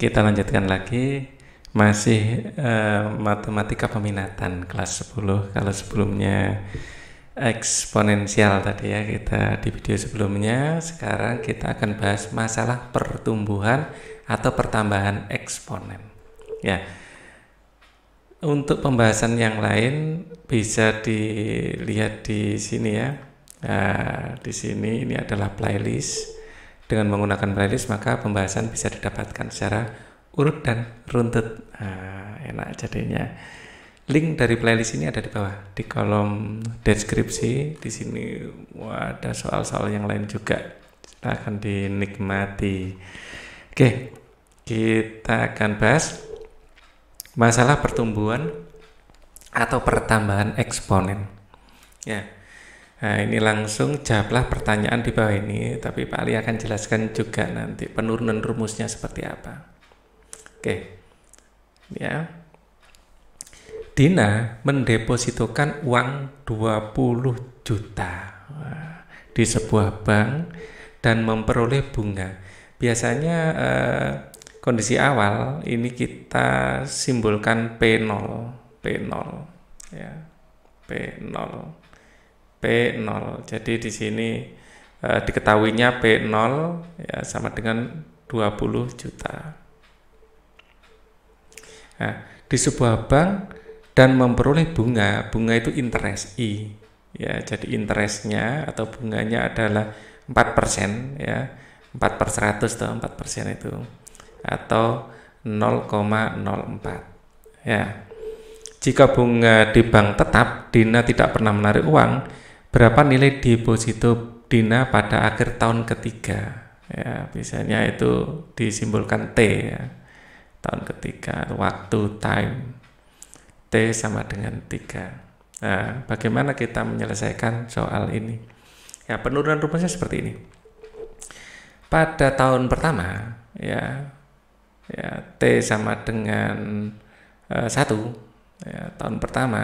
Kita lanjutkan lagi masih uh, matematika peminatan kelas 10 kalau sebelumnya eksponensial tadi ya kita di video sebelumnya sekarang kita akan bahas masalah pertumbuhan atau pertambahan eksponen ya untuk pembahasan yang lain bisa dilihat di sini ya nah, di sini ini adalah playlist dengan menggunakan playlist maka pembahasan bisa didapatkan secara urut dan runtut. Nah, enak jadinya. Link dari playlist ini ada di bawah di kolom deskripsi. Di sini wah, ada soal-soal yang lain juga. Kita akan dinikmati. Oke, kita akan bahas masalah pertumbuhan atau pertambahan eksponen. Ya, Nah, ini langsung jawablah pertanyaan di bawah ini, tapi Pak Ali akan jelaskan juga nanti penurunan rumusnya seperti apa. Oke. Ya. Dina mendepositokan uang 20 juta di sebuah bank dan memperoleh bunga. Biasanya eh, kondisi awal ini kita simbolkan P0, P0 ya. P0. P0. Jadi di sini e, diketahuinya P0 ya sama dengan 20 juta. Nah, di sebuah bank dan memperoleh bunga, bunga itu interest I. Ya, jadi interestnya atau bunganya adalah 4% ya. 4 per 100 atau 4 persen itu atau 0,04 ya jika bunga di bank tetap Dina tidak pernah menarik uang berapa nilai deposito Dina pada akhir tahun ketiga ya biasanya itu disimbolkan T ya tahun ketiga waktu time T sama dengan tiga nah bagaimana kita menyelesaikan soal ini ya penurunan rumusnya seperti ini pada tahun pertama ya ya T sama dengan eh, satu uh, ya, tahun pertama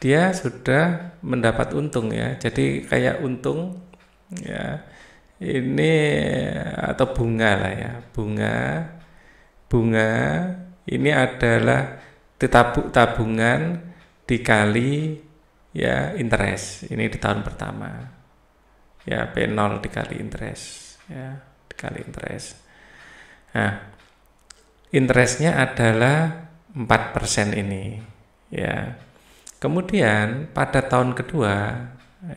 dia sudah mendapat untung ya. Jadi kayak untung ya. Ini atau bunga lah ya, bunga bunga ini adalah tabung tabungan dikali ya interest. Ini di tahun pertama. Ya P0 dikali interest ya, dikali interest. Nah, interestnya adalah 4% ini ya Kemudian pada tahun kedua,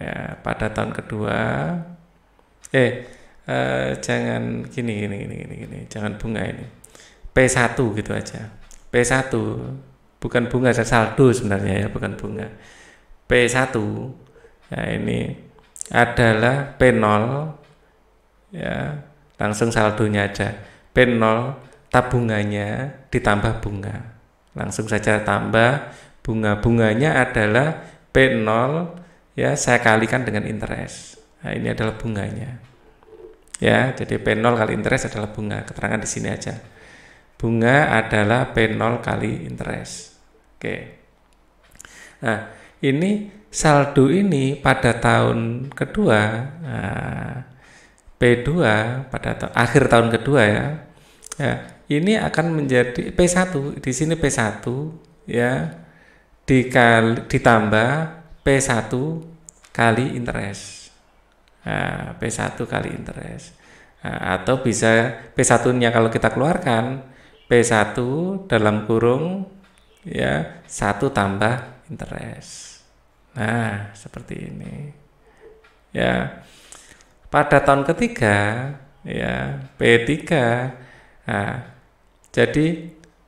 ya, pada tahun kedua, eh, eh jangan gini gini gini gini gini, jangan bunga ini. P1 gitu aja. P1 bukan bunga saya saldo sebenarnya ya, bukan bunga. P1 ya ini adalah P0 ya, langsung saldonya aja. P0 tabungannya ditambah bunga. Langsung saja tambah bunga-bunganya adalah P0 ya saya kalikan dengan interest nah, ini adalah bunganya ya jadi P0 kali interest adalah bunga keterangan di sini aja bunga adalah P0 kali interest oke nah ini saldo ini pada tahun kedua nah, P2 pada ta akhir tahun kedua ya, ya ini akan menjadi P1 di sini P1 ya dikali, ditambah P1 kali interest. Nah, P1 kali interest. Nah, atau bisa P1-nya kalau kita keluarkan P1 dalam kurung ya 1 tambah interest. Nah, seperti ini. Ya. Pada tahun ketiga ya P3 nah, jadi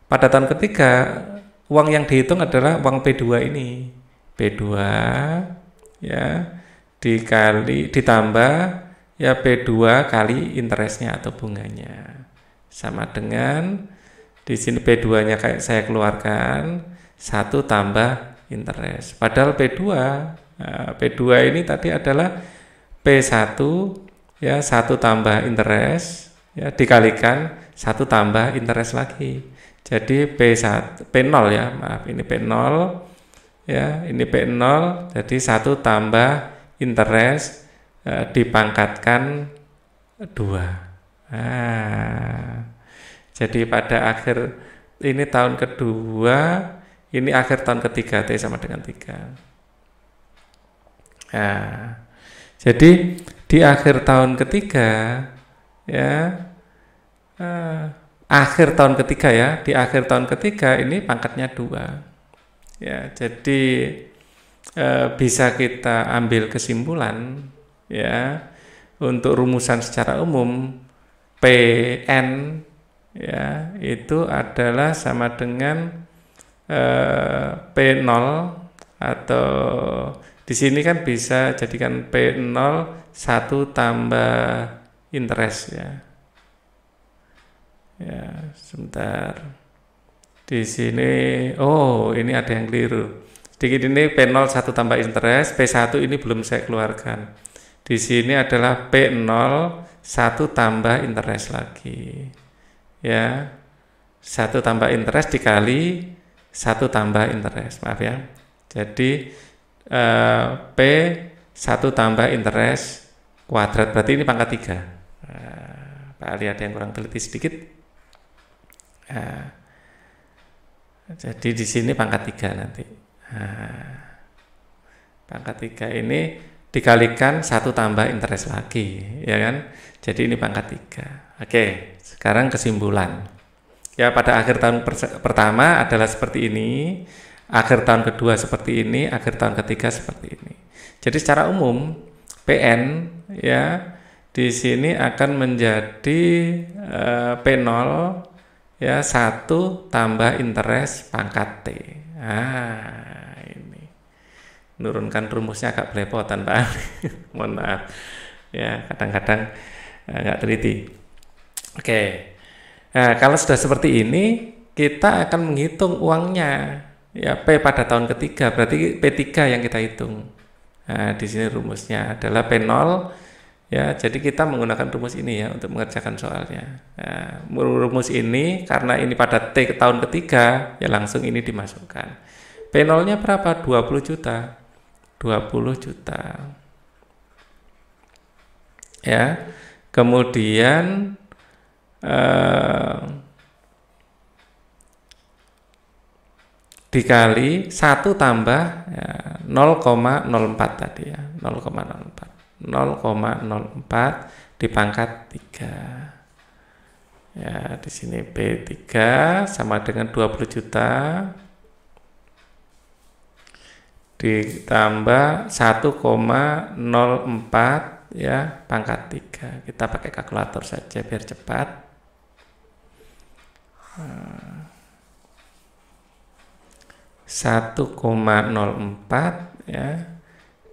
pada tahun ketiga uang yang dihitung adalah uang P2 ini. P2 ya dikali ditambah ya P2 kali interestnya atau bunganya. Sama dengan di sini P2-nya kayak saya keluarkan satu tambah interest. Padahal P2 nah, P2 ini tadi adalah P1 ya satu tambah interest ya dikalikan satu tambah interest lagi. Jadi P1 P0 ya, maaf ini P0 ya, ini P0 jadi satu tambah interest e, dipangkatkan dua. Nah, jadi pada akhir ini tahun kedua, ini akhir tahun ketiga T sama dengan tiga. Nah, jadi di akhir tahun ketiga ya eh, akhir tahun ketiga ya di akhir tahun ketiga ini pangkatnya dua ya jadi e, bisa kita ambil kesimpulan ya untuk rumusan secara umum PN ya itu adalah sama dengan eh, P0 atau di sini kan bisa jadikan P0 1 tambah interest ya Ya, sebentar. Di sini, oh ini ada yang keliru. Sedikit ini P0 satu tambah interest, P1 ini belum saya keluarkan. Di sini adalah P0 satu tambah interest lagi. Ya, satu tambah interest dikali satu tambah interest, maaf ya. Jadi eh, P satu tambah interest kuadrat, berarti ini pangkat tiga Nah, Pak Ali ada yang kurang teliti sedikit. Ah. jadi di sini pangkat tiga nanti ah. pangkat tiga ini dikalikan satu tambah interest lagi ya kan jadi ini pangkat tiga oke sekarang kesimpulan ya pada akhir tahun pertama adalah seperti ini akhir tahun kedua seperti ini akhir tahun ketiga seperti ini jadi secara umum PN ya di sini akan menjadi uh, eh, P0 ya satu tambah interest pangkat t ah ini menurunkan rumusnya agak belepotan pak mohon maaf ya kadang-kadang eh, nggak -kadang, teliti oke nah kalau sudah seperti ini kita akan menghitung uangnya ya P pada tahun ketiga berarti P3 yang kita hitung nah di sini rumusnya adalah P0 Ya, jadi kita menggunakan rumus ini ya untuk mengerjakan soalnya. Nah, rumus ini karena ini pada T tahun ketiga, ya langsung ini dimasukkan. P0-nya berapa? 20 juta. 20 juta. Ya. Kemudian eh, dikali 1 tambah ya, 0,04 tadi ya, 0,04. 0,04 dipangkat 3 ya di sini P3 sama dengan 20 juta ditambah 1,04 ya pangkat 3 kita pakai kalkulator saja biar cepat nah. 1,04 ya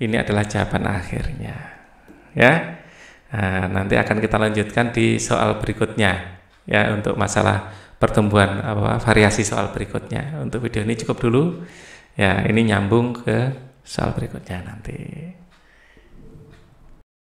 Ini adalah jawaban akhirnya. Ya. Nah, nanti akan kita lanjutkan di soal berikutnya ya untuk masalah pertumbuhan apa variasi soal berikutnya. Untuk video ini cukup dulu. Ya, ini nyambung ke soal berikutnya nanti.